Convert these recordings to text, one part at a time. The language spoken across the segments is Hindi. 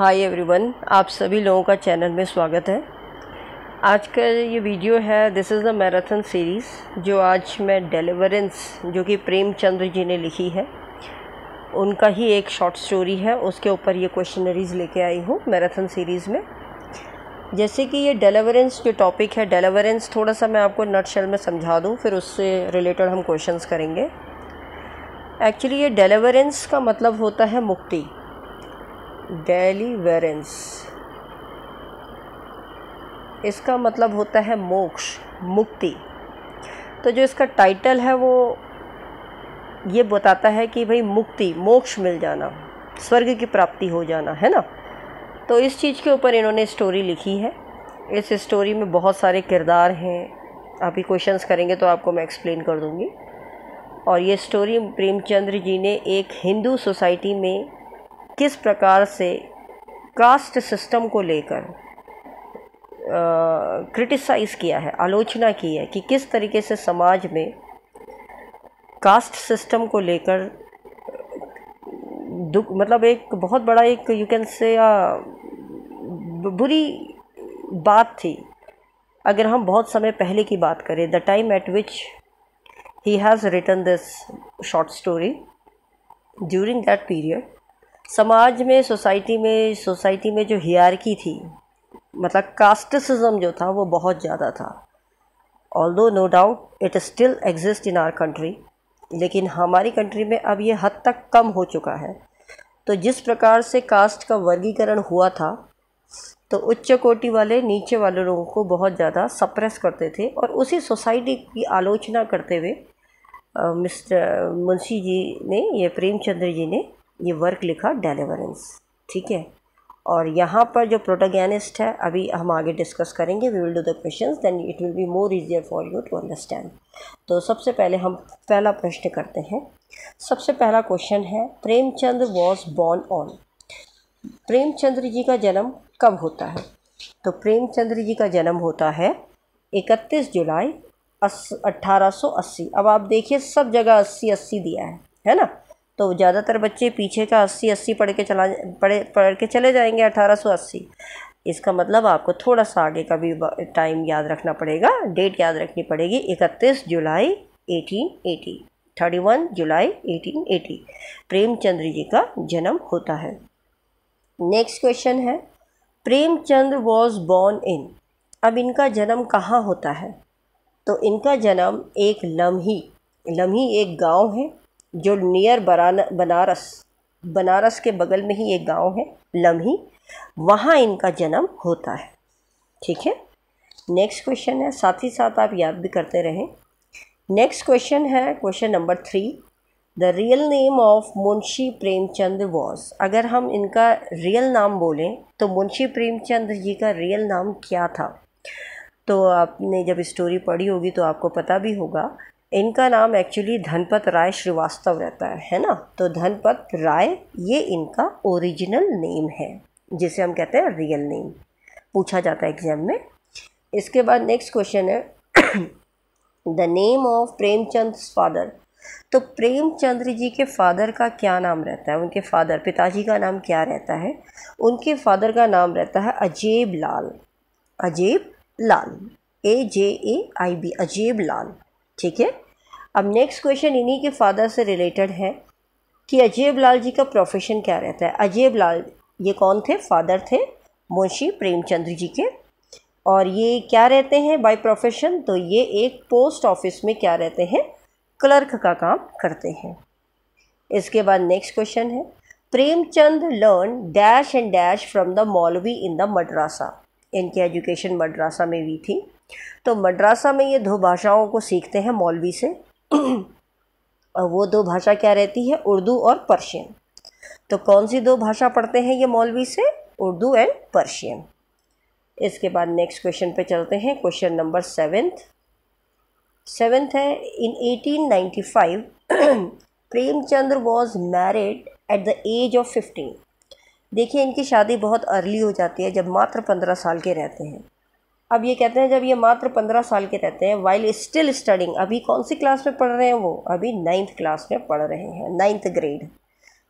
हाय एवरीवन आप सभी लोगों का चैनल में स्वागत है आज का ये वीडियो है this is the marathon series जो आज मैं डेलीवरेंस जो कि प्रेमचंद्र जी ने लिखी है उनका ही एक शॉर्ट स्टोरी है उसके ऊपर ये क्वेश्चनरीज लेके आई हूँ मैराथन सीरीज़ में जैसे कि ये डेलीवरेंस जो टॉपिक है डेलीवरेंस थोड़ा सा मैं आपको नटशेल में समझा दूँ फिर उससे रिलेटेड हम क्वेश्चन करेंगे एक्चुअली ये डेलीवरेंस का मतलब होता है मुक्ति डेलीवेरेंस इसका मतलब होता है मोक्ष मुक्ति तो जो इसका टाइटल है वो ये बताता है कि भाई मुक्ति मोक्ष मिल जाना स्वर्ग की प्राप्ति हो जाना है ना तो इस चीज़ के ऊपर इन्होंने स्टोरी लिखी है इस स्टोरी में बहुत सारे किरदार हैं आप ही क्वेश्चंस करेंगे तो आपको मैं एक्सप्लेन कर दूँगी और ये स्टोरी प्रेमचंद्र जी ने एक हिंदू सोसाइटी में किस प्रकार से कास्ट सिस्टम को लेकर क्रिटिसाइज़ किया है आलोचना की है कि किस तरीके से समाज में कास्ट सिस्टम को लेकर दुख मतलब एक बहुत बड़ा एक यू कैन से बुरी बात थी अगर हम बहुत समय पहले की बात करें the time at which he has written this short story during that period समाज में सोसाइटी में सोसाइटी में जो हियारकी थी मतलब कास्टिसिज्म जो था वो बहुत ज़्यादा था although no doubt it still exist in our country लेकिन हमारी कंट्री में अब ये हद तक कम हो चुका है तो जिस प्रकार से कास्ट का वर्गीकरण हुआ था तो उच्च कोटि वाले नीचे वाले लोगों को बहुत ज़्यादा सप्रेस करते थे और उसी सोसाइटी की आलोचना करते हुए मिस्टर मुंशी जी ने ये प्रेमचंद्र जी ने ये वर्क लिखा डेलीवरेंस ठीक है और यहाँ पर जो प्रोटोगैनिस्ट है अभी हम आगे डिस्कस करेंगे we will do the question then it will be more easier for you to understand तो सबसे पहले हम पहला प्रश्न करते हैं सबसे पहला क्वेश्चन है Premchand was born on Premchandra ji का जन्म कब होता है तो प्रेमचंद्र जी का जन्म होता है इकतीस जुलाई अट्ठारह अब आप देखिए सब जगह अस्सी अस्सी दिया है है ना तो ज़्यादातर बच्चे पीछे का अस्सी अस्सी पढ़ के चला पढ़े पढ़ के चले जाएंगे अठारह सौ अस्सी इसका मतलब आपको थोड़ा सा आगे का भी टाइम याद रखना पड़ेगा डेट याद रखनी पड़ेगी इकतीस जुलाई eighteen eighty thirty one July eighteen eighty Premchandra ji का जन्म होता है नेक्स्ट क्वेश्चन है प्रेमचंद्र वॉज बॉर्न इन अब इनका जन्म कहाँ होता है तो इनका जन्म एक लम्ही लम्ही एक गांव है जो नियर बनारस बनारस के बगल में ही एक गांव है लम्ही वहाँ इनका जन्म होता है ठीक है नेक्स्ट क्वेश्चन है साथ ही साथ आप याद भी करते रहें नेक्स्ट क्वेश्चन है question number three the real name of Munshi Premchand was अगर हम इनका रियल नाम बोलें तो मुंशी प्रेमचंद जी का रियल नाम क्या था तो आपने जब स्टोरी पढ़ी होगी तो आपको पता भी होगा इनका नाम एक्चुअली धनपत राय श्रीवास्तव रहता है है ना तो धनपत राय ये इनका ओरिजिनल नेम है जिसे हम कहते हैं रियल नेम पूछा जाता है एग्जाम में इसके बाद नेक्स्ट क्वेश्चन है the name of Premchand father तो प्रेमचंद्र जी के फादर का क्या नाम रहता है उनके फादर पिताजी का नाम क्या रहता है उनके फादर का नाम रहता है अजेब लाल अजेब लाल ए जे ए आई बी अजेब लाल ठीक है अब नेक्स्ट क्वेश्चन इन्हीं के फादर से रिलेटेड है कि अजयब लाल जी का प्रोफेशन क्या रहता है अजयब लाल ये कौन थे फादर थे मुंशी प्रेमचंद्र जी के और ये क्या रहते हैं बाय प्रोफेशन तो ये एक पोस्ट ऑफिस में क्या रहते हैं क्लर्क का काम करते हैं इसके बाद नेक्स्ट क्वेश्चन है Premchand learn dash and dash from the maulvi in the madrasa इनकी एजुकेशन मद्रासा में भी थी तो मद्रासा में ये दो भाषाओं को सीखते हैं मौलवी से और वो दो भाषा क्या रहती है उर्दू और पर्शियन तो कौन सी दो भाषा पढ़ते हैं ये मौलवी से उर्दू एंड पर्शियन इसके बाद नेक्स्ट क्वेश्चन पे चलते हैं क्वेश्चन नंबर सेवेंथ सेवेंथ है in 1895 Premchandra was married at the age of 15 देखिए इनकी शादी बहुत अर्ली हो जाती है जब मात्र पंद्रह साल के रहते हैं अब ये कहते हैं जब ये मात्र पंद्रह साल के रहते हैं वाइल स्टिल स्टडिंग अभी कौन सी क्लास में पढ़ रहे हैं वो अभी नाइन्थ क्लास में पढ़ रहे हैं नाइन्थ ग्रेड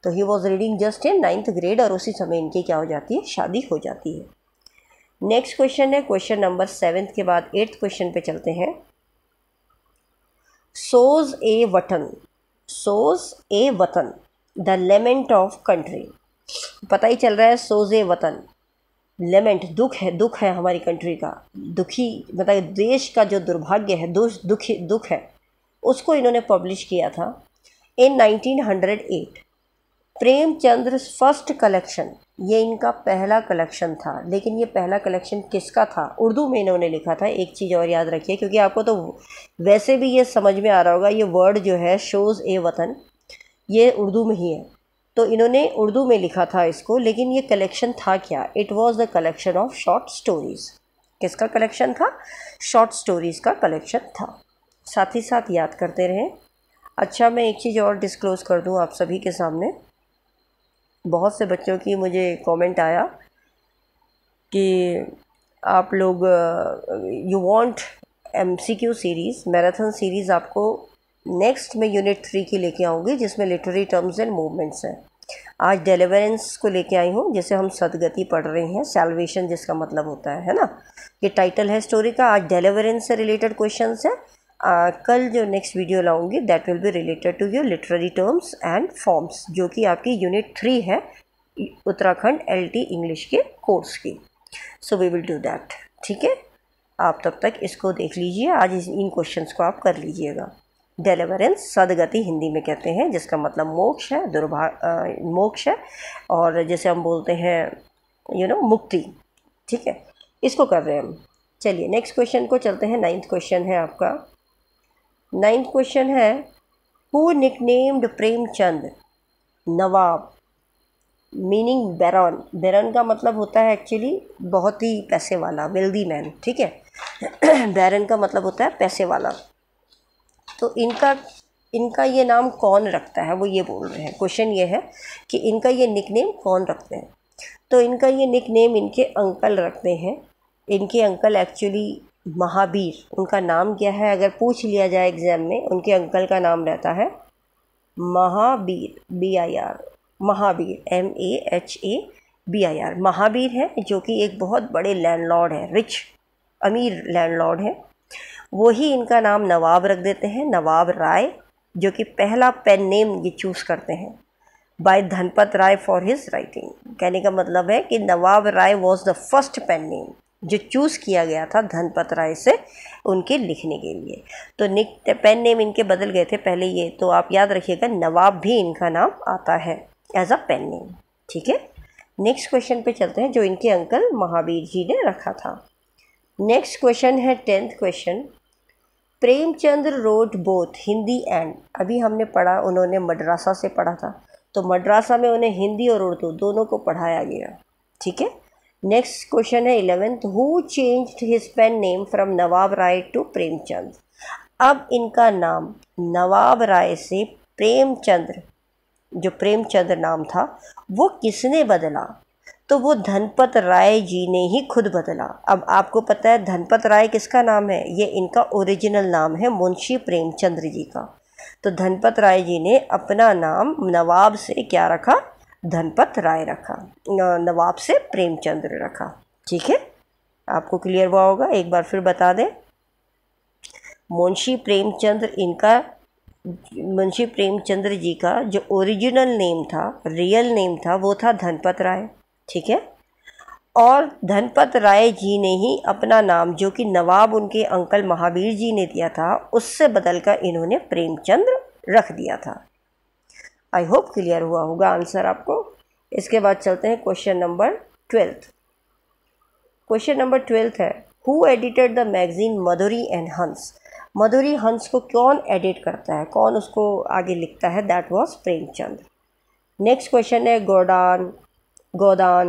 तो he was reading just in ninth grade और उसी समय इनकी क्या हो जाती है शादी हो जाती है नेक्स्ट क्वेश्चन है क्वेश्चन नंबर सेवेंथ के बाद एट्थ क्वेश्चन पे चलते हैं सोज ए वतन सोज ए वतन द लेमेंट ऑफ कंट्री पता ही चल रहा है सोज ए वतन लेमेंट दुख है दुख है हमारी कंट्री का दुखी मतलब देश का जो दुर्भाग्य है दुख दुखी दुख है उसको इन्होंने पब्लिश किया था इन 1908 प्रेमचंद्र फर्स्ट कलेक्शन ये इनका पहला कलेक्शन था लेकिन ये पहला कलेक्शन किसका था उर्दू में इन्होंने लिखा था एक चीज़ और याद रखिए क्योंकि आपको तो वैसे भी ये समझ में आ रहा होगा ये वर्ड जो है शोज़ ए वतन ये उर्दू में ही है तो इन्होंने उर्दू में लिखा था इसको लेकिन ये कलेक्शन था क्या it was the collection of short stories किसका कलेक्शन था शॉर्ट स्टोरीज़ का कलेक्शन था साथ ही साथ याद करते रहें अच्छा मैं एक चीज़ और डिस्क्लोज़ कर दूँ आप सभी के सामने बहुत से बच्चों की मुझे कमेंट आया कि आप लोग you want MCQ series marathon series आपको नेक्स्ट मैं यूनिट थ्री की लेके आऊँगी जिसमें लिटरेरी टर्म्स एंड मूवमेंट्स हैं आज डेलिवरेंस को लेके आई हूँ जैसे हम सदगति पढ़ रहे हैं सेल्वेशन जिसका मतलब होता है है ना ये टाइटल है स्टोरी का आज डेलिवरेंस से रिलेटेड क्वेश्चन है आ, कल जो नेक्स्ट वीडियो लाऊंगी that will be related to your literary terms and forms जो कि आपकी यूनिट थ्री है उत्तराखंड एल इंग्लिश के कोर्स की so we will do that ठीक है आप तब तक इसको देख लीजिए आज इन क्वेश्चंस को आप कर लीजिएगा डेलिवरेंस सदगति हिंदी में कहते हैं जिसका मतलब मोक्ष है दुर्भा मोक्ष है और जैसे हम बोलते हैं यू नो मुक्ति ठीक है इसको कर रहे हैं हम चलिए नेक्स्ट क्वेश्चन को चलते हैं नाइन्थ क्वेश्चन है आपका नाइन्थ क्वेश्चन है who nicknamed Premchand Nawab meaning baron baron का मतलब होता है एक्चुअली बहुत ही पैसे वाला वेल्दी मैन ठीक है बैरन का मतलब होता है पैसे वाला तो इनका इनका ये नाम कौन रखता है वो ये बोल रहे हैं क्वेश्चन ये है कि इनका ये निकनेम कौन रखते हैं तो इनका ये निकनेम इनके अंकल रखते हैं इनके अंकल एक्चुअली महावीर उनका नाम क्या है अगर पूछ लिया जाए एग्ज़ाम में उनके अंकल का नाम रहता है Mahavir B I R Mahavir M A H A B I R Mahavir है जो कि एक बहुत बड़े लैंडलॉर्ड है रिच अमीर लैंडलॉर्ड है वही इनका नाम नवाब रख देते हैं नवाब राय जो कि पहला पेन नेम ये चूज़ करते हैं by Dhanpat Rai for his writing कहने का मतलब है कि Nawab Rai was the first pen name जो चूज़ किया गया था धनपत राय से उनके लिखने के लिए तो निक पेन नेम इनके बदल गए थे पहले ये तो आप याद रखिएगा नवाब भी इनका नाम आता है एज अ पेन नेम ठीक है नेक्स्ट क्वेश्चन पे चलते हैं जो इनके अंकल महावीर जी ने रखा था नेक्स्ट क्वेश्चन है tenth question Premchandra wrote both Hindi and अभी हमने पढ़ा उन्होंने मद्रासा से पढ़ा था तो मद्रासा में उन्हें हिंदी और उर्दू दोनों को पढ़ाया गया ठीक है नेक्स्ट क्वेश्चन है eleventh who change his pen name from Nawab Rai to Premchand अब इनका नाम नवाब राय से प्रेमचंद्र जो प्रेमचंद्र नाम था वो किसने बदला तो वो धनपत राय जी ने ही खुद बदला अब आपको पता है धनपत राय किसका नाम है ये इनका ओरिजिनल नाम है मुंशी प्रेमचंद्र जी का तो धनपत राय जी ने अपना नाम नवाब से क्या रखा धनपत राय रखा नवाब से प्रेमचंद्र रखा ठीक है आपको क्लियर हुआ होगा एक बार फिर बता दें मुंशी प्रेमचंद्र इनका मुंशी प्रेमचंद्र जी का जो ओरिजिनल नेम था रियल नेम था वो था धनपत राय ठीक है और धनपत राय जी ने ही अपना नाम जो कि नवाब उनके अंकल महावीर जी ने दिया था उससे बदलकर इन्होंने प्रेमचंद रख दिया था आई होप क्लियर हुआ होगा आंसर आपको इसके बाद चलते हैं question number twelfth question number twelfth है who edited the magazine Madhuri and Hans Madhuri हंस को कौन एडिट करता है कौन उसको आगे लिखता है that was Premchand next question है गोडान गोदान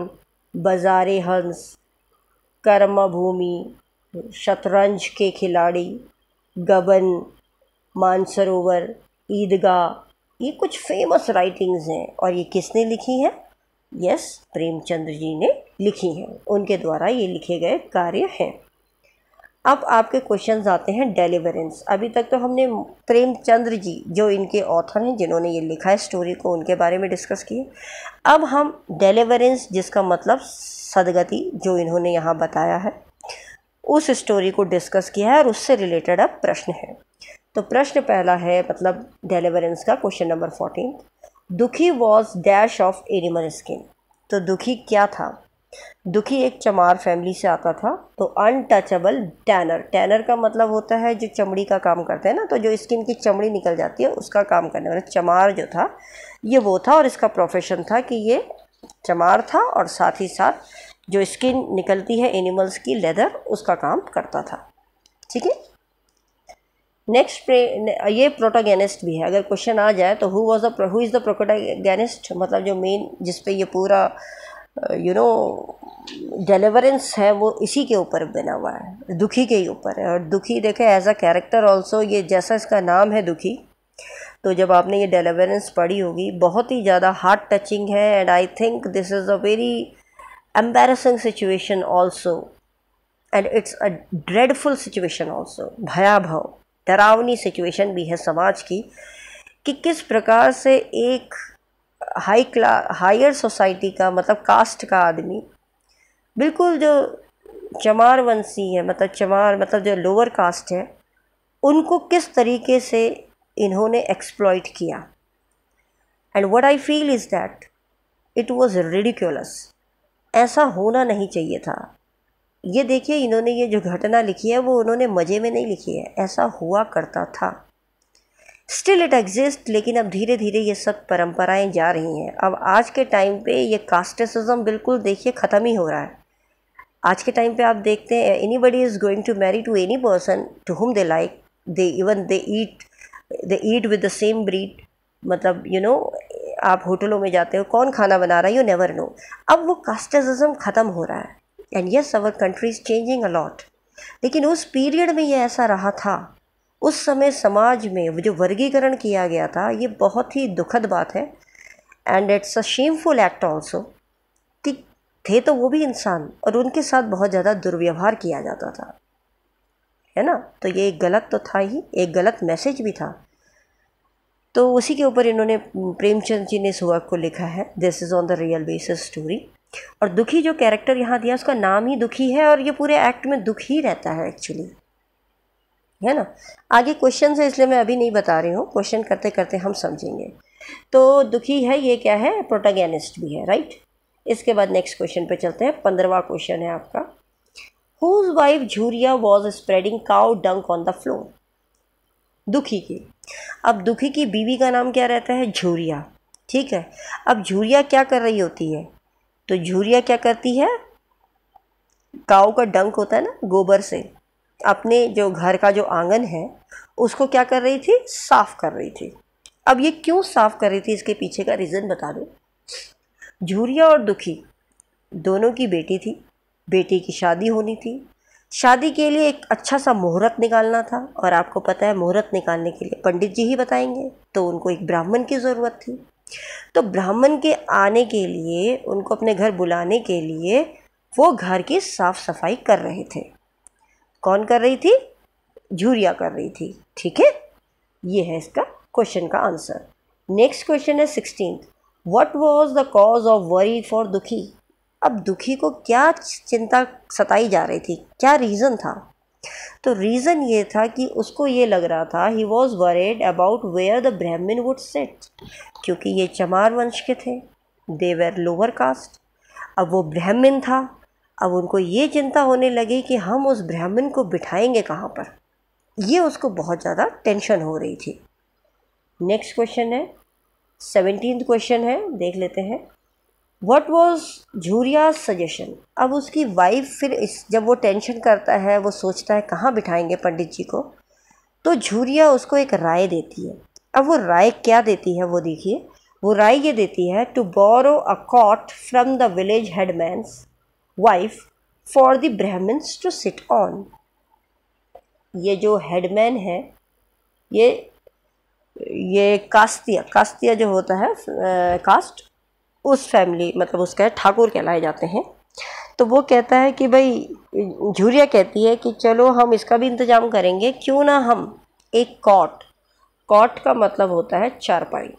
बाजार हंस कर्मभूमि शतरंज के खिलाड़ी गबन मानसरोवर ईदगाह ये कुछ फेमस राइटिंग्स हैं और ये किसने लिखी हैं यस प्रेमचंद्र जी ने लिखी हैं उनके द्वारा ये लिखे गए कार्य हैं अब आपके क्वेश्चंस आते हैं डेलीवरेंस अभी तक तो हमने प्रेमचंद्र जी जो इनके ऑथर हैं जिन्होंने ये लिखा है स्टोरी को उनके बारे में डिस्कस किए अब हम डेलीवरेंस जिसका मतलब सदगति जो इन्होंने यहाँ बताया है उस स्टोरी को डिस्कस किया है और उससे रिलेटेड अब प्रश्न है तो प्रश्न पहला है मतलब डेलीवरेंस का question number fourteen Dukhi was dash of animal skin तो दुखी क्या था दुखी एक चमार फैमिली से आता था तो अनटचेबल टैनर टैनर का मतलब होता है जो चमड़ी का काम करते हैं ना तो जो स्किन की चमड़ी निकल जाती है उसका काम करने वाला चमार जो था ये वो था और इसका प्रोफेशन था कि ये चमार था और साथ ही साथ जो स्किन निकलती है एनिमल्स की लेदर उसका काम करता था ठीक है नेक्स्ट ये प्रोटोगेनिस्ट भी है अगर क्वेश्चन आ जाए तो who was the who is the protagonist मतलब जो मेन जिस पे ये पूरा यू नो डेलीवरेंस है वो इसी के ऊपर बना हुआ है दुखी के ही ऊपर है और दुखी देखें एज अ कैरेक्टर ऑल्सो ये जैसा इसका नाम है दुखी तो जब आपने ये डेलीवरेंस पढ़ी होगी बहुत ही ज़्यादा हार्ट टचिंग है and I think this is a very embarrassing situation also and it's a dreadful situation also भयावह डरावनी सिचुएशन भी है समाज की कि किस प्रकार से एक हाई क्ला हायर सोसाइटी का मतलब कास्ट का आदमी बिल्कुल जो चमार वंशी है मतलब चमार मतलब जो लोअर कास्ट है उनको किस तरीके से इन्होंने एक्सप्लॉइट किया and what I feel is that it was ridiculous ऐसा होना नहीं चाहिए था ये देखिए इन्होंने ये जो घटना लिखी है वो उन्होंने मज़े में नहीं लिखी है ऐसा हुआ करता था स्टिल इट एग्जिस्ट लेकिन अब धीरे धीरे ये सब परंपराएं जा रही हैं अब आज के टाइम पे ये कास्टिसिज्म बिल्कुल देखिए ख़त्म ही हो रहा है आज के टाइम पे आप देखते हैं anybody is going to marry to any person to whom they like they even they eat they eat with the same breed मतलब यू you नो know, आप होटलों में जाते हो कौन खाना बना रहा है यू नेवर नो अब वो कास्टिसिज्म ख़त्म हो रहा है and yes our country is changing a lot लेकिन उस पीरियड में ये ऐसा रहा था उस समय समाज में जो वर्गीकरण किया गया था ये बहुत ही दुखद बात है and it's a shameful act also कि थे तो वो भी इंसान और उनके साथ बहुत ज़्यादा दुर्व्यवहार किया जाता था है ना तो ये एक गलत तो था ही एक गलत मैसेज भी था तो उसी के ऊपर इन्होंने प्रेमचंद जी ने इस वर्क को लिखा है this is on the real basis story और दुखी जो कैरेक्टर यहाँ दिया उसका नाम ही दुखी है और ये पूरे एक्ट में दुख ही रहता है एक्चुअली है ना आगे क्वेश्चन है इसलिए मैं अभी नहीं बता रही हूँ क्वेश्चन करते करते हम समझेंगे तो दुखी है ये क्या है प्रोटागनिस्ट भी है राइट इसके बाद नेक्स्ट क्वेश्चन पे चलते हैं पंद्रवा क्वेश्चन है आपका whose wife Jhuria was spreading cow dung on the floor Dukhi की अब दुखी की बीवी का नाम क्या रहता है झूरिया ठीक है अब झूरिया क्या कर रही होती है तो झूरिया क्या करती है काऊ का डंक होता है ना गोबर से अपने जो घर का जो आंगन है उसको क्या कर रही थी साफ कर रही थी अब ये क्यों साफ कर रही थी इसके पीछे का रीज़न बता दो झूरिया और दुखी दोनों की बेटी थी बेटी की शादी होनी थी शादी के लिए एक अच्छा सा मुहूर्त निकालना था और आपको पता है मुहूर्त निकालने के लिए पंडित जी ही बताएंगे तो उनको एक ब्राह्मण की ज़रूरत थी तो ब्राह्मण के आने के लिए उनको अपने घर बुलाने के लिए वो घर की साफ़ सफाई कर रहे थे कौन कर रही थी झूरिया कर रही थी ठीक है ये है इसका क्वेश्चन का आंसर नेक्स्ट क्वेश्चन है sixteen what was the cause of worry for Dukhi अब दुखी को क्या चिंता सताई जा रही थी क्या रीज़न था तो रीज़न ये था कि उसको ये लग रहा था he was worried about where the Brahmin would sit क्योंकि ये चमार वंश के थे दे वेर लोअर कास्ट अब वो ब्राह्मण था अब उनको ये चिंता होने लगी कि हम उस ब्राह्मण को बिठाएंगे कहाँ पर ये उसको बहुत ज़्यादा टेंशन हो रही थी नेक्स्ट क्वेश्चन है सेवनटीन क्वेश्चन है देख लेते हैं वट वॉज झूरिया सजेशन अब उसकी वाइफ फिर इस जब वो टेंशन करता है वो सोचता है कहाँ बिठाएंगे पंडित जी को तो झूरिया उसको एक राय देती है अब वो राय क्या देती है वो देखिए वो राय ये देती है to borrow a cot from the village headman's wife for the Brahmins to sit on ये जो हेडमैन है ये ये कास्तिया कास्तिया जो होता है आ, कास्ट उस फैमिली मतलब उसका ठाकुर कहलाए जाते हैं तो वो कहता है कि भाई झूरिया कहती है कि चलो हम इसका भी इंतज़ाम करेंगे क्यों ना हम एक कॉट कॉट का मतलब होता है चारपाई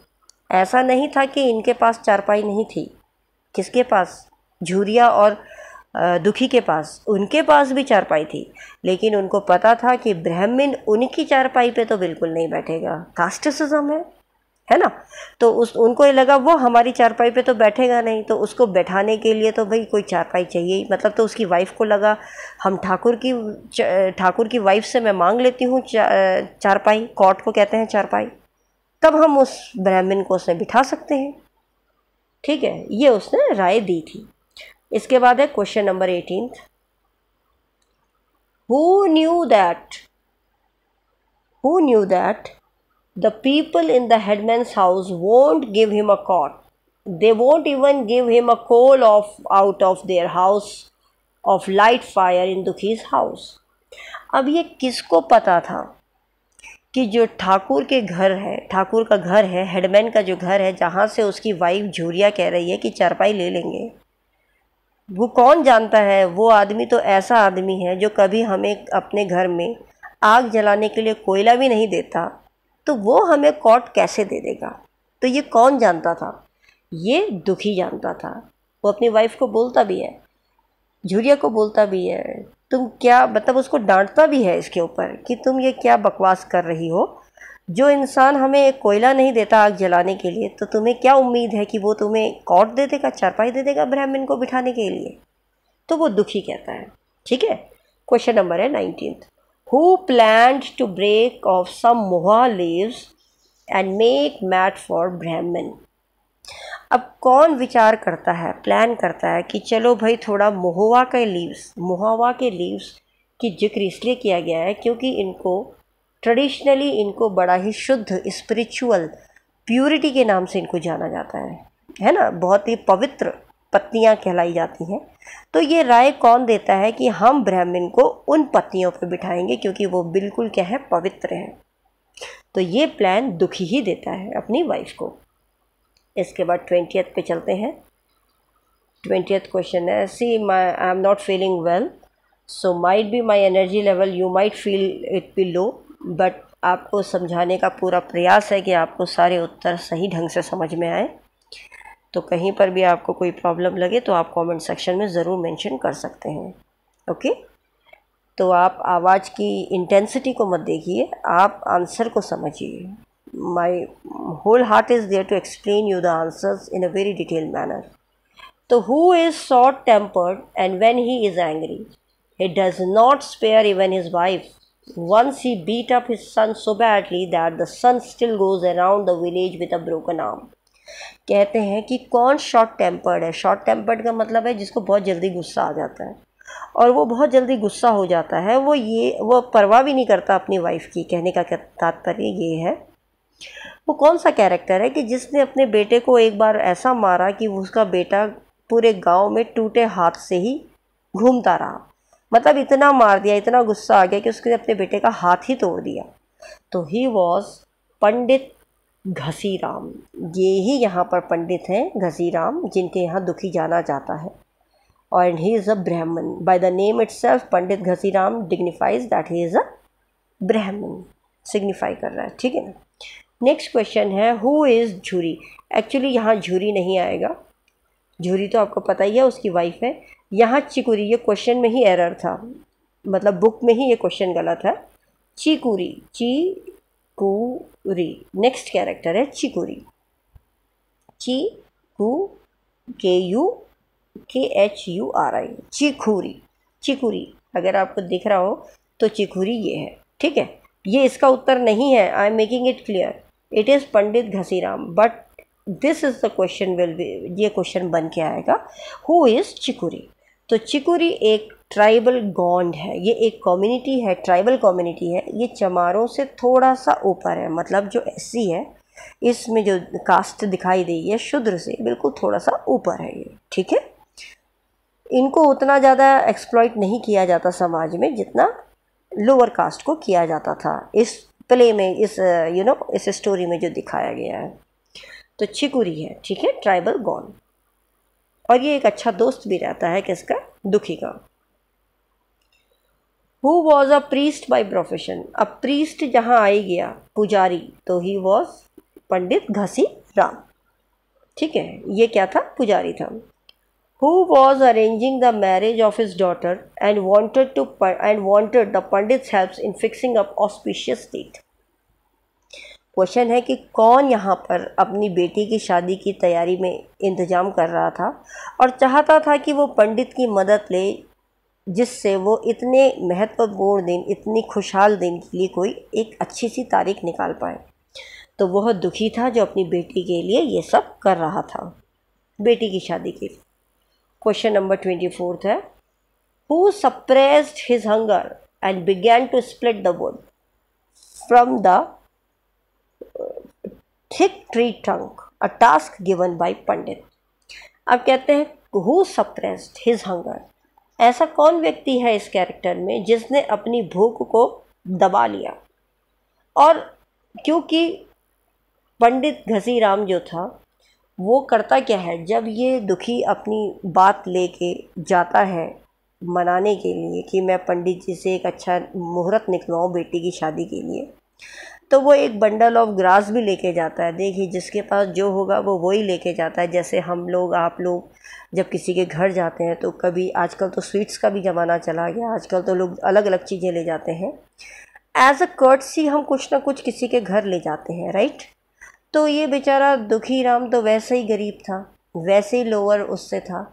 ऐसा नहीं था कि इनके पास चारपाई नहीं थी किसके पास झूरिया और दुखी के पास उनके पास भी चारपाई थी लेकिन उनको पता था कि ब्राह्मण उनकी चारपाई पे तो बिल्कुल नहीं बैठेगा कास्टिसिज्म है है ना तो उस उनको ये लगा वो हमारी चारपाई पे तो बैठेगा नहीं तो उसको बैठाने के लिए तो भाई कोई चारपाई चाहिए ही मतलब तो उसकी वाइफ को लगा हम ठाकुर की ठाकुर की वाइफ से मैं मांग लेती हूँ चा, चारपाई कोर्ट को कहते हैं चारपाई तब हम उस ब्राह्मण को उसने बिठा सकते हैं ठीक है ये उसने राय दी थी इसके बाद है question number eighteen who knew that who knew that the people in the headman house won't give him a cot they won't even give him a coal of out of their house of light fire in Dukhi's house अब ये किसको पता था कि जो ठाकुर के घर है ठाकुर का घर है हेडमैन का जो घर है जहाँ से उसकी वाइफ झूरिया कह रही है कि चारपाई ले लेंगे वो कौन जानता है वो आदमी तो ऐसा आदमी है जो कभी हमें अपने घर में आग जलाने के लिए कोयला भी नहीं देता तो वो हमें कॉट कैसे दे देगा तो ये कौन जानता था ये दुखी जानता था वो अपनी वाइफ को बोलता भी है झूरिया को बोलता भी है तुम क्या मतलब उसको डांटता भी है इसके ऊपर कि तुम ये क्या बकवास कर रही हो जो इंसान हमें कोयला नहीं देता आग जलाने के लिए तो तुम्हें क्या उम्मीद है कि वो तुम्हें कॉट दे देगा चारपाई दे देगा ब्राह्मण को बिठाने के लिए तो वो दुखी कहता है ठीक है क्वेश्चन नंबर है nineteen who plan to break off some mahua leaves and make mat for Brahmin अब कौन विचार करता है प्लान करता है कि चलो भाई थोड़ा मोहवा के लीव्स महुआ के लीव्स की जिक्र इसलिए किया गया है क्योंकि इनको ट्रेडिशनली इनको बड़ा ही शुद्ध स्पिरिचुअल प्योरिटी के नाम से इनको जाना जाता है है ना बहुत ही पवित्र पत्नियाँ कहलाई जाती हैं तो ये राय कौन देता है कि हम ब्राह्मण को उन पत्नियों पर बिठाएंगे क्योंकि वो बिल्कुल क्या है पवित्र हैं तो ये प्लान दुखी ही देता है अपनी वाइफ को इसके बाद ट्वेंटियथ पे चलते हैं ट्वेंटियथ क्वेश्चन है see my I am not feeling well so might be my energy level you might feel it be low but आपको समझाने का पूरा प्रयास है कि आपको सारे उत्तर सही ढंग से समझ में आए तो कहीं पर भी आपको कोई प्रॉब्लम लगे तो आप कमेंट सेक्शन में ज़रूर मेंशन कर सकते हैं ओके तो आप आवाज़ की इंटेंसिटी को मत देखिए आप आंसर को समझिए my whole heart is there to explain you the answers in a very detail manner तो who is short tempered and when he is angry he does not spare even his wife once he beat up his son so badly that the son still goes around the village with a broken arm कहते हैं कि कौन शॉर्ट टेम्पर्ड है शॉर्ट टेम्पर्ड का मतलब है जिसको बहुत जल्दी गुस्सा आ जाता है और वो बहुत जल्दी गुस्सा हो जाता है वो ये वो परवाह भी नहीं करता अपनी वाइफ की कहने का तात्पर्य ये है वो कौन सा कैरेक्टर है कि जिसने अपने बेटे को एक बार ऐसा मारा कि उसका बेटा पूरे गांव में टूटे हाथ से ही घूमता रहा मतलब इतना मार दिया इतना गुस्सा आ गया कि उसने अपने बेटे का हाथ ही तोड़ दिया तो ही वॉज पंडित घसीराम ये ही यहाँ पर पंडित हैं घसीराम जिनके यहाँ दुखी जाना जाता है और and he is a Brahmin by the name itself Pandit Ghasiram dignifies that he is a Brahmin signify कर रहा है ठीक है ना नेक्स्ट क्वेश्चन है हु इज़ झूरी एक्चुअली यहाँ झूरी नहीं आएगा झूरी तो आपको पता ही है उसकी वाइफ है यहाँ चिकुरी ये क्वेश्चन में ही एरर था मतलब बुक में ही ये क्वेश्चन गलत है चिकुरी ची कुरी नेक्स्ट कैरेक्टर है चिकुरी ची कु K U K H U R I Chikhuri Chikuri अगर आपको दिख रहा हो तो चिकुरी ये है ठीक है ये इसका उत्तर नहीं है I am making it clear it is Pandit Ghasiram but this is the question will be ये क्वेश्चन बन के आएगा हु इज़ चिकुरी तो चिकुरी एक ट्राइबल गोंड है ये एक कम्युनिटी है ट्राइबल कम्युनिटी है ये चमारों से थोड़ा सा ऊपर है मतलब जो ऐसी है इसमें जो कास्ट दिखाई दे है शुद्र से बिल्कुल थोड़ा सा ऊपर है ये ठीक है इनको उतना ज़्यादा एक्सप्लॉइट नहीं किया जाता समाज में जितना लोअर कास्ट को किया जाता था इस प्ले में इस यू नो इस स्टोरी में जो दिखाया गया है तो छिकुरी है ठीक है ट्राइबल गॉन और ये एक अच्छा दोस्त भी रहता है किसका दुखी का who was a priest by profession अब प्रीस्ट जहाँ आई गया पुजारी तो ही वॉज पंडित घसी राम ठीक है ये क्या था पुजारी था who was arranging the marriage of his daughter and wanted to and wanted the Pandit help in fixing up auspicious date question है कि कौन यहाँ पर अपनी बेटी की शादी की तैयारी में इंतज़ाम कर रहा था और चाहता था कि वो पंडित की मदद ले जिससे वो इतने महत्वपूर्ण दिन इतनी खुशहाल दिन के लिए कोई एक अच्छी सी तारीख निकाल पाए तो वह दुखी था जो अपनी बेटी के लिए ये सब कर रहा था बेटी की शादी के लिए क्वेश्चन नंबर ट्वेंटी फोर्थ है who suppressed his hunger and began to split the wood from the thick tree trunk, a task given by Pandit अब कहते हैं हु सप्रेस्ड हिज हंगर ऐसा कौन व्यक्ति है इस कैरेक्टर में जिसने अपनी भूख को दबा लिया और क्योंकि पंडित घसीराम जो था वो करता क्या है जब ये दुखी अपनी बात लेके जाता है मनाने के लिए कि मैं पंडित जी से एक अच्छा मुहूर्त निकलवाऊँ बेटी की शादी के लिए तो वो एक बंडल ऑफ ग्रास भी लेके जाता है देखिए जिसके पास जो होगा वो वही लेके जाता है जैसे हम लोग आप लोग जब किसी के घर जाते हैं तो कभी आजकल तो स्वीट्स का भी ज़माना चला गया आजकल तो लोग अलग अलग चीज़ें ले जाते हैं एज़ अ सी हम कुछ ना कुछ किसी के घर ले जाते हैं राइट तो ये बेचारा दुखी राम तो वैसे ही गरीब था वैसे ही लोअर उससे था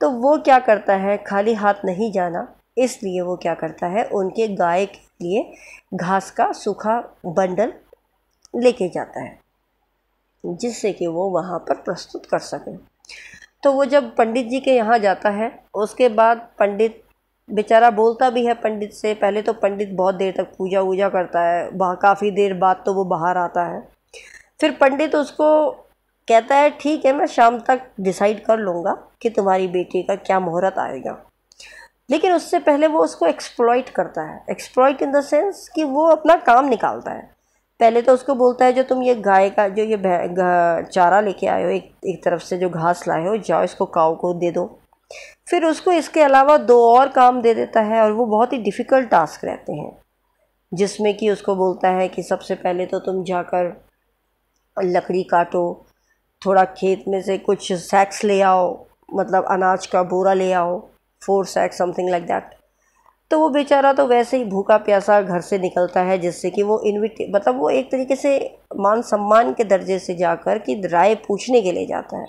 तो वो क्या करता है खाली हाथ नहीं जाना इसलिए वो क्या करता है उनके गाय के लिए घास का सूखा बंडल लेके जाता है जिससे कि वो वहाँ पर प्रस्तुत कर सकें तो वो जब पंडित जी के यहाँ जाता है उसके बाद पंडित बेचारा बोलता भी है पंडित से पहले तो पंडित बहुत देर तक पूजा वूजा करता है काफ़ी देर बाद तो वो बाहर आता है फिर पंडित उसको कहता है ठीक है मैं शाम तक डिसाइड कर लूँगा कि तुम्हारी बेटी का क्या मुहूर्त आएगा लेकिन उससे पहले वो उसको एक्सप्लॉइट करता है एक्सप्लॉइट इन द सेंस कि वो अपना काम निकालता है पहले तो उसको बोलता है जो तुम ये गाय का जो ये चारा लेके आए हो एक एक तरफ से जो घास लाए हो जाओ इसको काव को दे दो फिर उसको इसके अलावा दो और काम दे देता है और वो बहुत ही डिफ़िकल्ट टास्क रहते हैं जिसमें कि उसको बोलता है कि सबसे पहले तो तुम जाकर लकड़ी काटो थोड़ा खेत में से कुछ सैक्स ले आओ मतलब अनाज का बोरा ले आओ for sack something like that तो वो बेचारा तो वैसे ही भूखा प्यासा घर से निकलता है जिससे कि वो इन्विटे मतलब वो एक तरीके से मान सम्मान के दर्जे से जाकर कि राय पूछने के लिए जाता है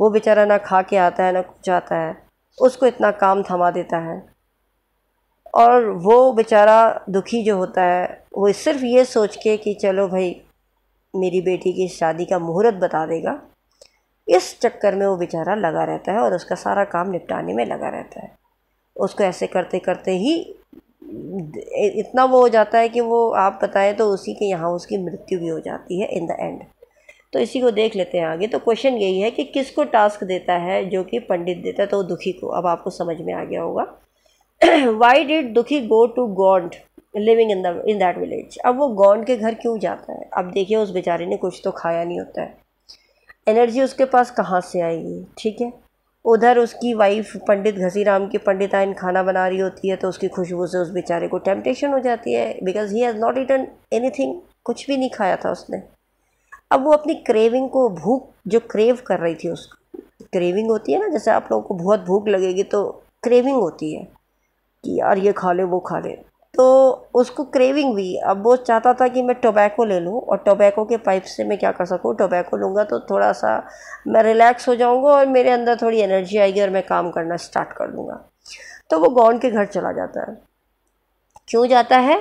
वो बेचारा ना खा के आता है ना कुछ आता है उसको इतना काम थमा देता है और वो बेचारा दुखी जो होता है वो सिर्फ ये सोच के कि चलो भाई मेरी बेटी की शादी का मुहूर्त बता देगा इस चक्कर में वो बेचारा लगा रहता है और उसका सारा काम निपटाने में लगा रहता है उसको ऐसे करते करते ही इतना वो हो जाता है कि वो आप बताएं तो उसी के यहाँ उसकी मृत्यु भी हो जाती है इन द एंड तो इसी को देख लेते हैं आगे तो क्वेश्चन यही है कि किसको टास्क देता है जो कि पंडित देता है तो दुखी को अब आपको समझ में आ गया होगा why did Dukhi go to Gond living in the in that village अब वो गॉन्ड के घर क्यों जाता है अब देखिए उस बेचारे ने कुछ तो खाया नहीं होता है एनर्जी उसके पास कहाँ से आएगी ठीक है उधर उसकी वाइफ पंडित घसीराम की पंडित आयन खाना बना रही होती है तो उसकी खुशबू से उस बेचारे को टेम्पटेशन हो जाती है because he has not eaten any कुछ भी नहीं खाया था उसने अब वो अपनी क्रेविंग को भूख जो क्रेव कर रही थी उसको क्रेविंग होती है ना जैसे आप लोगों को बहुत भूख लगेगी तो क्रेविंग होती है कि यार ये खा ले वो खा ले तो उसको क्रेविंग भी अब वो चाहता था कि मैं टोबैको ले लूँ और टोबैको के पाइप से मैं क्या कर सकूँ टोबैको लूँगा तो थोड़ा सा मैं रिलैक्स हो जाऊँगा और मेरे अंदर थोड़ी एनर्जी आएगी और मैं काम करना स्टार्ट कर लूँगा तो वो गौंड के घर चला जाता है क्यों जाता है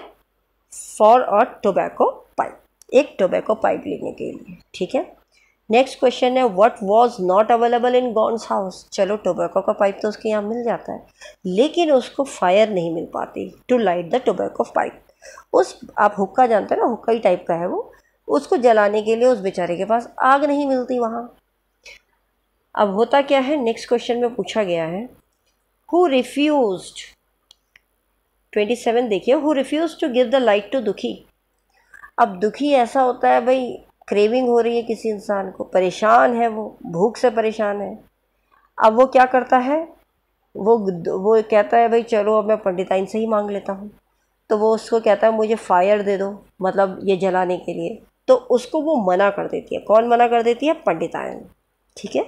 फॉर और टोबैको पाइप एक टोबैको पाइप लेने के लिए ठीक है नेक्स्ट क्वेश्चन है what was not available in Gond's house चलो टोबैको का पाइप तो उसके यहाँ मिल जाता है लेकिन उसको फायर नहीं मिल पाती to light the tobacco pipe उस आप हुक्का जानते हैं ना हुक्का ही टाइप का है वो उसको जलाने के लिए उस बेचारे के पास आग नहीं मिलती वहाँ अब होता क्या है नेक्स्ट क्वेश्चन में पूछा गया है हु रिफ्यूज ट्वेंटी सेवन देखिए who refuse to give the light to Dukhi अब दुखी ऐसा होता है भाई क्रेविंग हो रही है किसी इंसान को परेशान है वो भूख से परेशान है अब वो क्या करता है वो वो कहता है भाई चलो अब मैं पंडिताइन से ही मांग लेता हूँ तो वो उसको कहता है मुझे फायर दे दो मतलब ये जलाने के लिए तो उसको वो मना कर देती है कौन मना कर देती है पंडिताइन ठीक है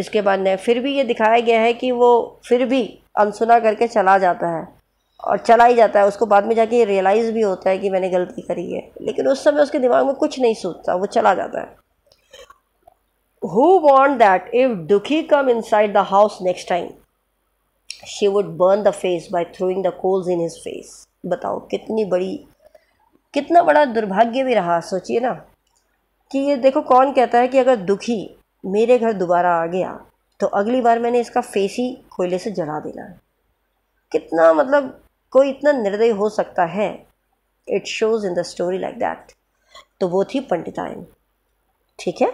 इसके बाद ने फिर भी ये दिखाया गया है कि वो फिर भी अनसुना करके चला जाता है और चला ही जाता है उसको बाद में जाके रियलाइज़ भी होता है कि मैंने गलती करी है लेकिन उस समय उसके दिमाग में कुछ नहीं सोचता वो चला जाता है who want that if Dukhi come inside the house next time she would burn the face by throwing the coals in his face बताओ कितनी बड़ी कितना बड़ा दुर्भाग्य भी रहा सोचिए ना कि ये देखो कौन कहता है कि अगर दुखी मेरे घर दोबारा आ गया तो अगली बार मैंने इसका फेस ही कोयले से जला देना है कितना मतलब कोई इतना निर्दयी हो सकता है it shows in the story like that तो वो थी पंडिताइन ठीक है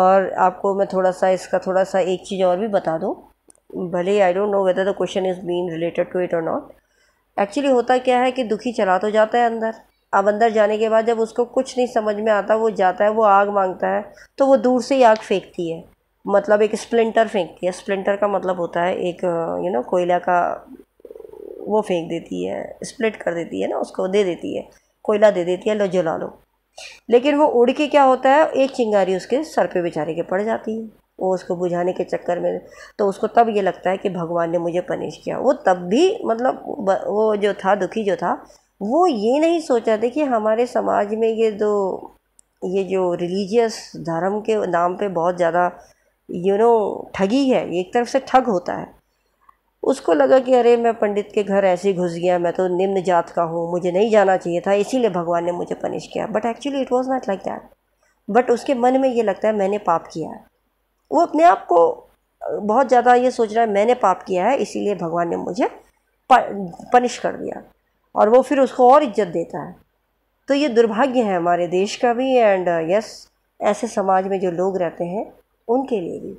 और आपको मैं थोड़ा सा इसका थोड़ा सा एक चीज़ और भी बता दूँ भले I don't know whether the question is been related to it और नॉट एक्चुअली होता क्या है कि दुखी चला तो जाता है अंदर अब अंदर जाने के बाद जब उसको कुछ नहीं समझ में आता वो जाता है वो आग मांगता है तो वो दूर से ही आग फेंकती है मतलब एक स्प्लिंटर फेंकती है स्प्लिंटर का मतलब होता है एक यू नो कोयला का वो फेंक देती है स्प्लिट कर देती है ना उसको दे देती है कोयला दे देती है लो जला लो लेकिन वो उड़ के क्या होता है एक चिंगारी उसके सर पे बेचारे के पड़ जाती है वो उसको बुझाने के चक्कर में तो उसको तब ये लगता है कि भगवान ने मुझे पनिश किया वो तब भी मतलब वो जो था दुखी जो था वो ये नहीं सोचा था कि हमारे समाज में ये दो ये जो रिलीजियस धर्म के नाम पे बहुत ज़्यादा यू नो ठगी है एक तरफ से ठग होता है उसको लगा कि अरे मैं पंडित के घर ऐसे ही घुस गया मैं तो निम्न जात का हूँ मुझे नहीं जाना चाहिए था इसीलिए भगवान ने मुझे पनिश किया but actually it was not like that but उसके मन में ये लगता है मैंने पाप किया है वो अपने आप को बहुत ज़्यादा ये सोच रहा है मैंने पाप किया है इसीलिए भगवान ने मुझे पनिश कर दिया और वो फिर उसको और इज्जत देता है तो ये दुर्भाग्य है हमारे देश का भी एंड यस uh, ऐसे समाज में जो लोग रहते हैं उनके लिए भी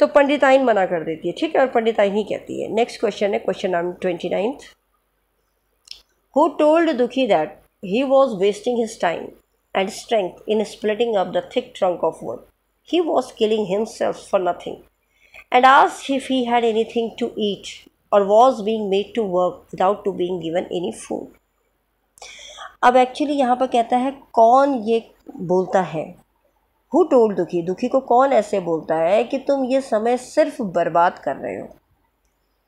तो पंडित आइन मना कर देती है ठीक है और पंडित आइन ही कहती है नेक्स्ट क्वेश्चन है question number twenty ninth who told Dukhi that he was wasting his time and strength in splitting up the thick trunk of wood he was killing himself for nothing and आज if he had anything to eat और was being made to work without to being given any food अब एक्चुअली यहाँ पर कहता है कौन ये बोलता है हु टोल दुखी दुखी को कौन ऐसे बोलता है कि तुम ये समय सिर्फ बर्बाद कर रहे हो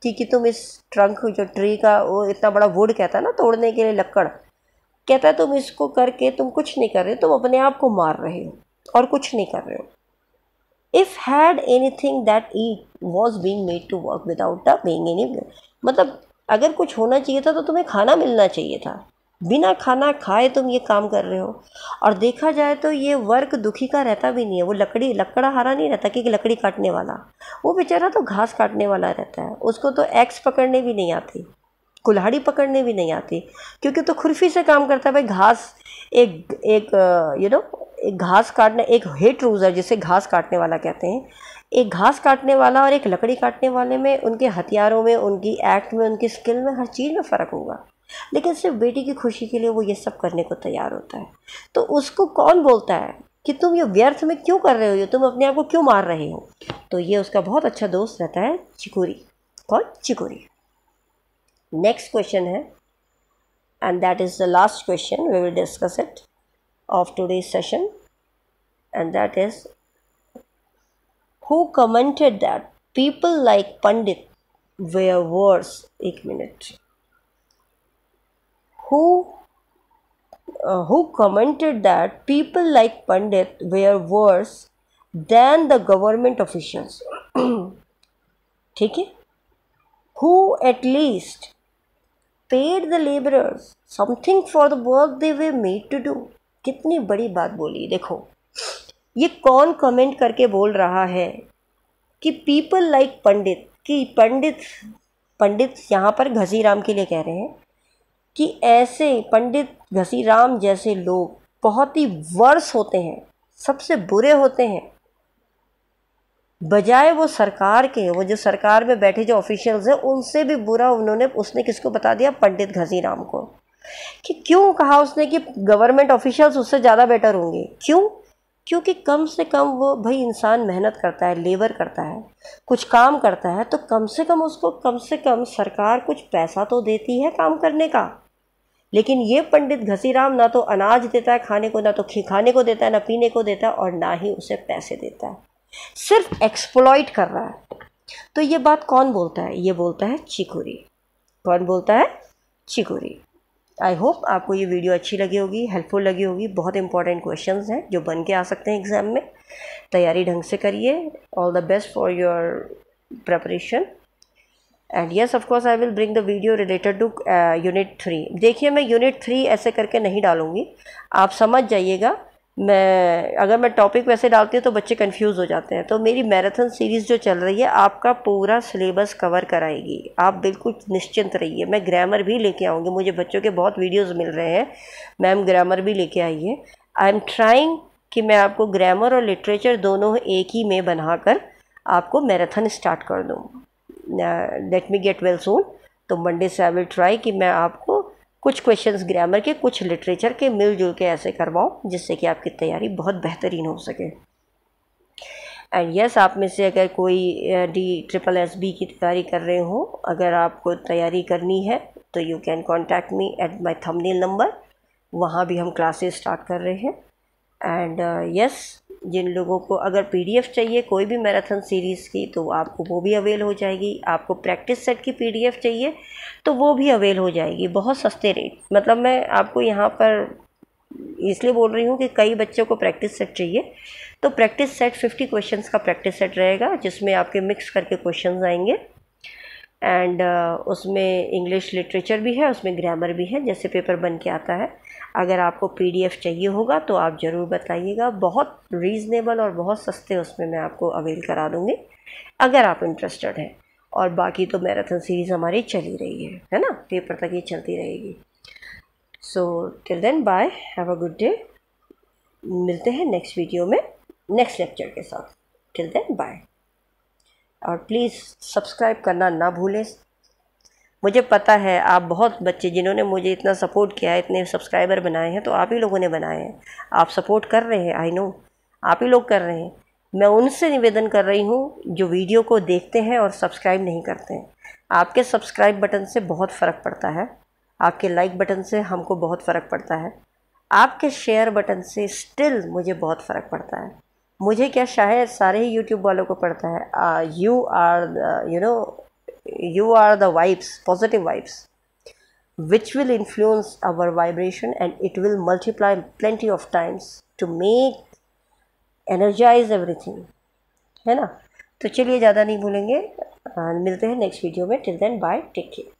ठीक है तुम इस ट्रंक जो ट्री का वो इतना बड़ा वुड कहता है ना तोड़ने के लिए लकड़ कहता है तुम इसको करके तुम कुछ नहीं कर रहे तुम अपने आप को मार रहे हो और कुछ नहीं कर रहे हो if had anything that he was being made to work without the being any मतलब अगर कुछ होना चाहिए था तो तुम्हें खाना मिलना चाहिए था बिना खाना खाए तुम ये काम कर रहे हो और देखा जाए तो ये वर्क दुखी का रहता भी नहीं है वो लकड़ी लकड़ा हारा नहीं रहता क्योंकि लकड़ी काटने वाला वो बेचारा तो घास काटने वाला रहता है उसको तो एक्स पकड़ने भी नहीं आती कुल्हाड़ी पकड़ने भी नहीं आती क्योंकि तो खुरफी से काम करता है भाई घास एक एक यू नो एक घास काटना एक हेट रूजर जिसे घास काटने वाला कहते हैं एक घास काटने वाला और एक लकड़ी काटने वाले में उनके हथियारों में उनकी एक्ट में उनकी स्किल में हर चीज़ में फ़र्क होगा लेकिन सिर्फ बेटी की खुशी के लिए वो ये सब करने को तैयार होता है तो उसको कौन बोलता है कि तुम ये व्यर्थ में क्यों कर रहे हो तुम अपने आप को क्यों मार रहे हो तो ये उसका बहुत अच्छा दोस्त रहता है चिकोरी कौन चिकोरी नेक्स्ट क्वेश्चन है and that is the last question we will discuss it of today session and that is who commented that people like Pandit were worse एक मिनट who uh, who commented that people like Pandit were worse than the government officials. ठीक है Who at least paid the laborers something for the work they were made to do. कितनी बड़ी बात बोली देखो ये कौन कमेंट करके बोल रहा है कि पीपल लाइक like पंडित कि पंडित पंडित यहाँ पर घसीराम के लिए कह रहे हैं कि ऐसे पंडित राम जैसे लोग बहुत ही वर्ष होते हैं सबसे बुरे होते हैं बजाय वो सरकार के वो जो सरकार में बैठे जो ऑफिशियल्स हैं उनसे भी बुरा उन्होंने उसने किसको बता दिया पंडित राम को कि क्यों कहा उसने कि गवर्नमेंट ऑफिशियल्स उससे ज़्यादा बेटर होंगे क्यों क्योंकि कम से कम वो भाई इंसान मेहनत करता है लेबर करता है कुछ काम करता है तो कम से कम उसको कम से कम सरकार कुछ पैसा तो देती है काम करने का लेकिन ये पंडित घसीराम ना तो अनाज देता है खाने को ना तो खाने को देता है ना पीने को देता है और ना ही उसे पैसे देता है सिर्फ एक्सप्लॉइट कर रहा है तो ये बात कौन बोलता है ये बोलता है चिकुरी कौन बोलता है चिकुरी आई होप आपको ये वीडियो अच्छी लगी होगी हेल्पफुल लगी होगी बहुत इंपॉर्टेंट क्वेश्चन हैं जो बन के आ सकते हैं एग्ज़ाम में तैयारी ढंग से करिए all the best for your preparation and yes of course I will bring the video related to unit three देखिए मैं यूनिट थ्री ऐसे करके नहीं डालूंगी आप समझ जाइएगा मैं अगर मैं टॉपिक वैसे डालती हूँ तो बच्चे कंफ्यूज हो जाते हैं तो मेरी मैराथन सीरीज़ जो चल रही है आपका पूरा सिलेबस कवर कराएगी आप बिल्कुल निश्चिंत रहिए मैं ग्रामर भी लेके आऊँगी मुझे बच्चों के बहुत वीडियोस मिल रहे हैं मैम ग्रामर भी लेके आई है आई एम ट्राइंग कि मैं आपको ग्रामर और लिटरेचर दोनों एक ही में बनाकर आपको मैराथन स्टार्ट कर दूँ let me get well soon तो मंडे से आई विल ट्राई कि मैं आपको कुछ क्वेश्चंस ग्रामर के कुछ लिटरेचर के मिलजुल के ऐसे करवाऊँ जिससे कि आपकी तैयारी बहुत बेहतरीन हो सके एंड यस yes, आप में से अगर कोई डी ट्रिपल एस बी की तैयारी कर रहे हो अगर आपको तैयारी करनी है तो you can contact me at my thumbnail number वहाँ भी हम क्लासेस स्टार्ट कर रहे हैं एंड यस uh, जिन लोगों को अगर पीडीएफ चाहिए कोई भी मैराथन सीरीज़ की तो आपको वो भी अवेल हो जाएगी आपको प्रैक्टिस सेट की पीडीएफ चाहिए तो वो भी अवेल हो जाएगी बहुत सस्ते रेट मतलब मैं आपको यहाँ पर इसलिए बोल रही हूँ कि कई बच्चों को प्रैक्टिस सेट चाहिए तो प्रैक्टिस सेट 50 क्वेश्चंस का प्रैक्टिस सेट रहेगा जिसमें आपके मिक्स करके क्वेश्चन आएंगे एंड uh, उसमें इंग्लिश लिटरेचर भी है उसमें ग्रामर भी है जैसे पेपर बन के आता है अगर आपको पी चाहिए होगा तो आप ज़रूर बताइएगा बहुत रीज़नेबल और बहुत सस्ते उसमें मैं आपको अवेल करा दूँगी अगर आप इंटरेस्टेड हैं और बाकी तो मैराथन सीरीज़ हमारी चली रही है है ना पेपर तक ये चलती रहेगी so till then bye have a good day मिलते हैं नेक्स्ट वीडियो में नेक्स्ट लेक्चर के साथ टिल देन बाय और प्लीज़ सब्सक्राइब करना ना भूलें मुझे पता है आप बहुत बच्चे जिन्होंने मुझे इतना सपोर्ट किया है इतने सब्सक्राइबर बनाए हैं तो आप ही लोगों ने बनाए हैं आप सपोर्ट कर रहे हैं आई नो आप ही लोग कर रहे हैं मैं उनसे निवेदन कर रही हूँ जो वीडियो को देखते हैं और सब्सक्राइब नहीं करते हैं आपके सब्सक्राइब बटन से बहुत फ़र्क पड़ता है आपके लाइक बटन से हमको बहुत फ़र्क पड़ता है आपके शेयर बटन से स्टिल मुझे बहुत फ़र्क पड़ता है मुझे क्या शायद सारे ही यूट्यूब वालों को पड़ता है you are you know you are the vibes positive vibes which will influence our vibration and it will multiply plenty of times to make energize everything, है ना तो चलिए ज़्यादा नहीं भूलेंगे मिलते हैं नेक्स्ट वीडियो में till then bye take care